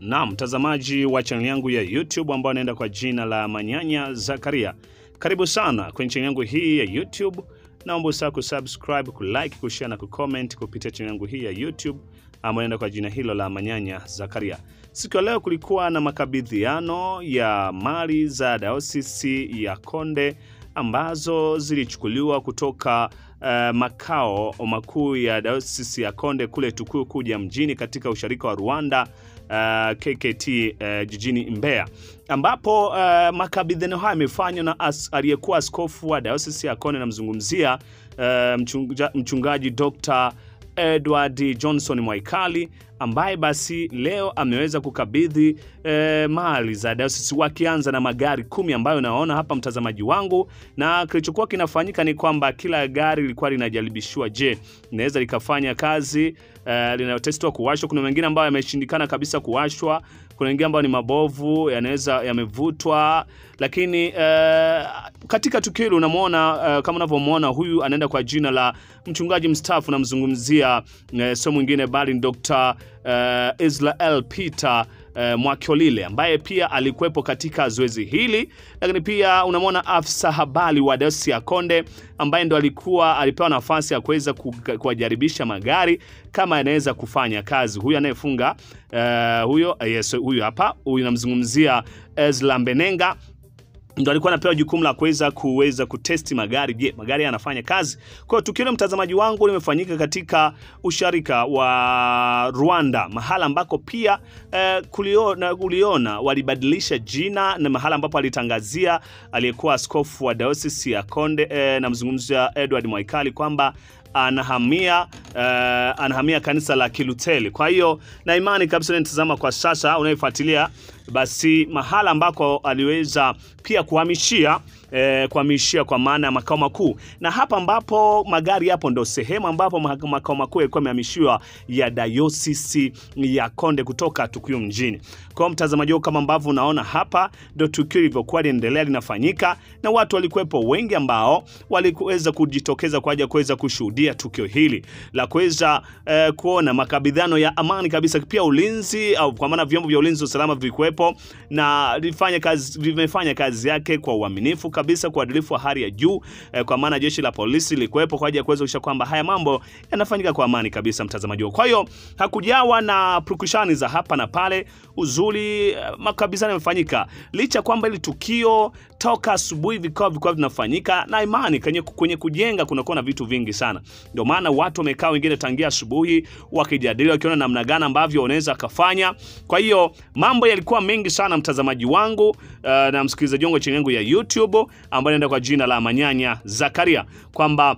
na mtazamaji wa chaneli yangu ya YouTube ambao anaenda kwa jina la Manyanya Zakaria, karibu sana kwenye chaneli yangu hii ya YouTube. Naomba usahau kusubscribe, kulike, kushare na kucomment kupitia chaneli yangu hii ya YouTube ambayo inaenda kwa jina hilo la Manyanya Zakaria. Siku ya leo kulikuwa na makabidhiano ya mali za daosisi ya Konde ambazo zilichukuliwa kutoka uh, makao makuu ya daosisi ya Konde kule Tukuyu kuja mjini katika usharika wa Rwanda uh, KKT uh, jijini Mbeya ambapo uh, makabidhiano hayo yamefanywa na as, aliyekuwa askofu wa dayosisi ya Kone, namzungumzia uh, mchungaji Dr. Edward Johnson Mwaikali ambaye basi leo ameweza kukabidhi e, mali za dayosisi wakianza na magari kumi ambayo naona hapa mtazamaji wangu, na kilichokuwa kinafanyika ni kwamba kila gari lilikuwa linajaribishiwa, je, linaweza likafanya kazi e, eh, linatestiwa kuwashwa. Kuna mengine ambayo yameshindikana kabisa kuwashwa kuna wengine ambao ni mabovu yanaweza yamevutwa, lakini uh, katika tukio hili unamwona uh, kama unavyomwona huyu anaenda kwa jina la mchungaji mstafu namzungumzia uh, eh, sio mwingine bali ni Dr. uh, Israel Peter eh, Mwakyolile ambaye pia alikuwepo katika zoezi hili, lakini pia unamwona afisa habari wa ya Konde ambaye ndo alikuwa alipewa nafasi ya kuweza kuwajaribisha magari kama yanaweza kufanya kazi. Huyu anayefunga eh, huyo yes, eh, huyu hapa huyu namzungumzia Ezra Mbenenga ndo alikuwa anapewa jukumu la kuweza kuweza kutesti magari. Je, magari yanafanya kazi? Kwa hiyo tukio mtazamaji wangu limefanyika katika usharika wa Rwanda, mahala ambako pia eh, kuliona, uliona walibadilisha jina na mahala ambapo alitangazia aliyekuwa askofu wa dayosisi ya Konde eh, namzungumzia Edward Mwaikali kwamba anahamia uh, anahamia kanisa la Kiluteli. Kwa hiyo na imani kabisa unanitazama kwa sasa, unayefuatilia basi, mahala ambako aliweza pia kuhamishia eh, kuhamishia kwa maana ya makao makuu, na hapa ambapo magari yapo ndo sehemu ambapo makao makuu yalikuwa yamehamishiwa ya dayosisi ya Konde kutoka Tukuyu mjini. Kwa mtazamaji wangu, kama ambavyo unaona hapa, ndo tukio lilivyokuwa liendelea linafanyika, na watu walikuwepo wengi ambao walikuweza kujitokeza kwa ajili ya kuweza kushuhudia tukio hili la kuweza eh, kuona makabidhano ya amani kabisa. Pia ulinzi au kwa maana vyombo vya ulinzi usalama vilikuwepo na lifanya kazi, vimefanya kazi yake kwa uaminifu kabisa kwa uadilifu wa hali ya juu eh, kwa maana jeshi la polisi likuwepo kwa ajili ya kuweza kuhakikisha kwamba haya mambo yanafanyika kwa amani kabisa, mtazamaji wangu. Kwa hiyo hakujawa na purukushani za hapa na pale, uzuri eh, makabisano yamefanyika, licha kwamba ili tukio toka asubuhi vikao vikao vinafanyika na imani kwenye, kwenye kujenga kunakuwa na vitu vingi sana. Ndio maana watu wamekaa wengine tangia asubuhi wakijadili, wakiona namna gani ambavyo wanaweza kufanya. Kwa hiyo mambo yalikuwa mengi sana mtazamaji wangu uh, na msikilizaji wangu chini yangu ya YouTube ambaye anaenda kwa jina la Manyanya Zakaria kwamba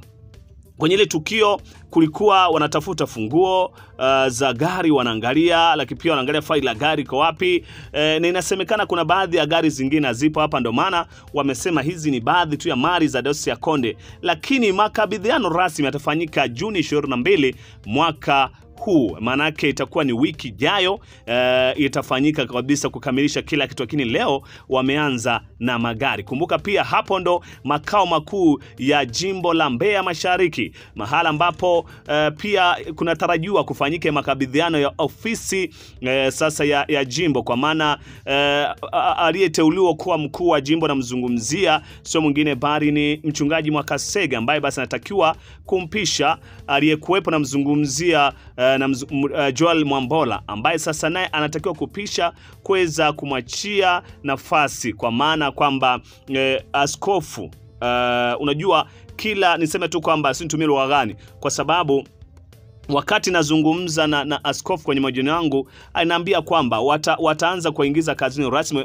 kwenye ile tukio kulikuwa wanatafuta funguo uh, za gari wanaangalia, lakini pia wanaangalia faili la gari iko wapi e, na inasemekana kuna baadhi ya gari zingine hazipo hapa, ndio maana wamesema hizi ni baadhi tu ya mali za ya Konde, lakini makabidhiano rasmi yatafanyika Juni 22 mwaka kuu, maanake itakuwa ni wiki ijayo uh, itafanyika kabisa kukamilisha kila kitu, lakini leo wameanza na magari. Kumbuka pia hapo ndo makao makuu ya jimbo la Mbeya Mashariki, mahala ambapo uh, pia kunatarajiwa kufanyike makabidhiano ya ofisi uh, sasa ya, ya jimbo kwa maana uh, aliyeteuliwa kuwa mkuu wa jimbo namzungumzia sio mwingine bali ni mchungaji Mwakasege ambaye basi anatakiwa kumpisha aliyekuwepo namzungumzia e, Eh, na uh, Joel Mwambola ambaye sasa naye anatakiwa kupisha kuweza kumwachia nafasi, kwa maana kwamba uh, askofu uh, unajua kila niseme tu kwamba sinitumie lugha gani, kwa sababu wakati nazungumza na, na askofu kwenye majioni yangu anaambia kwamba wata, wataanza kuwaingiza kazini rasmi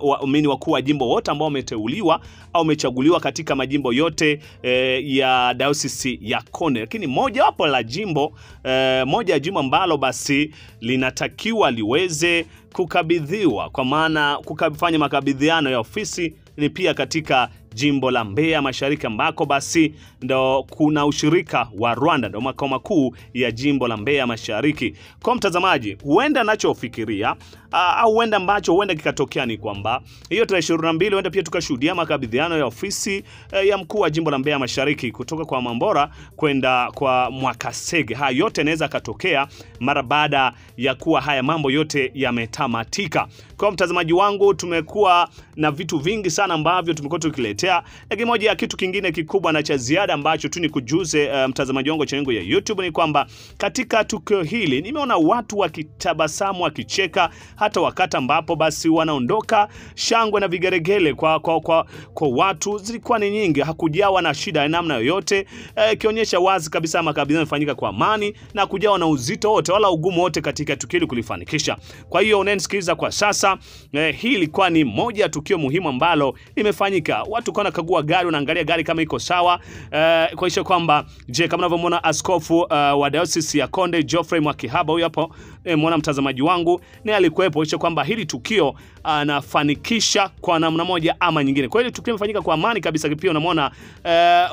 waumini wakuu wa jimbo wote ambao wameteuliwa au wamechaguliwa katika majimbo yote e, ya diocese ya Kone, lakini mojawapo la jimbo e, moja ya jimbo ambalo basi linatakiwa liweze kukabidhiwa kwa maana kufanya makabidhiano ya ofisi ni pia katika jimbo la Mbeya Mashariki, ambako basi ndo kuna ushirika wa Rwanda, ndo makao makuu ya jimbo la Mbeya Mashariki. Kwa mtazamaji, huenda anachofikiria au huenda ambacho huenda kikatokea ni kwamba hiyo tarehe 22 huenda pia tukashuhudia makabidhiano ya ofisi e, ya mkuu wa jimbo la Mbeya Mashariki kutoka kwa Mambora kwenda kwa Mwakasege. Haya yote yanaweza katokea mara baada ya kuwa haya mambo yote yametamatika. Kwa mtazamaji wangu, tumekuwa na vitu vingi sana ambavyo tumekuwa tukiletea kuelezea. lakini moja ya kitu kingine kikubwa na cha ziada ambacho tu nikujuze uh, eh, mtazamaji wangu wa chaneli ya YouTube ni kwamba katika tukio hili nimeona watu wakitabasamu, wakicheka hata wakati ambapo basi wanaondoka, shangwe na vigeregele kwa, kwa, kwa, kwa watu zilikuwa ni nyingi, hakujawa na shida ya namna yoyote, eh, ikionyesha e, wazi kabisa makabidhiano yamefanyika kwa amani na kujawa na uzito wote wala ugumu wote katika tukio hili kulifanikisha. Kwa hiyo unanisikiliza kwa sasa, e, hii ilikuwa ni moja ya tukio muhimu ambalo limefanyika watu kwa nakagua gari, unaangalia gari kama iko sawa. Uh, kwa hiyo kwamba je, kama unavyomwona askofu uh, wa diocese ya Konde Geoffrey Mwakihaba, huyu hapo eh, mwona mtazamaji wangu ni alikuwepo, hicho kwamba hili tukio ah, anafanikisha kwa namna moja ama nyingine. Kwa hiyo tukio limefanyika kwa amani kabisa. Pia unamwona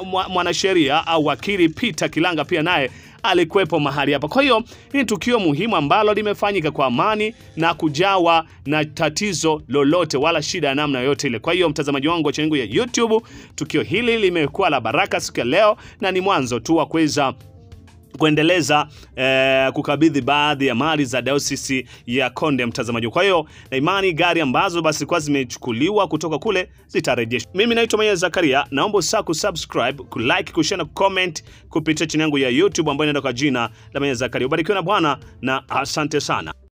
uh, mwanasheria au wakili Peter Kilanga pia naye alikuwepo mahali hapa. Kwa hiyo hii ni tukio muhimu ambalo limefanyika kwa amani na kujawa na tatizo lolote wala shida ya namna yoyote ile. Kwa hiyo mtazamaji wangu wa chaneli ya YouTube, tukio hili limekuwa la baraka siku ya leo na ni mwanzo tu wa kuweza kuendeleza eh, kukabidhi baadhi ya mali za dayosisi ya Konde mtazamaji. Kwa hiyo na eh, imani gari ambazo basi kwa zimechukuliwa kutoka kule zitarejeshwa. Mimi naitwa Mwenye Zakaria, naomba usa kusubscribe, kulike, kushare na comment kupitia chini yangu ya YouTube ambayo inaenda kwa jina la Mwenye Zakaria. Ubarikiwe na Bwana na asante sana.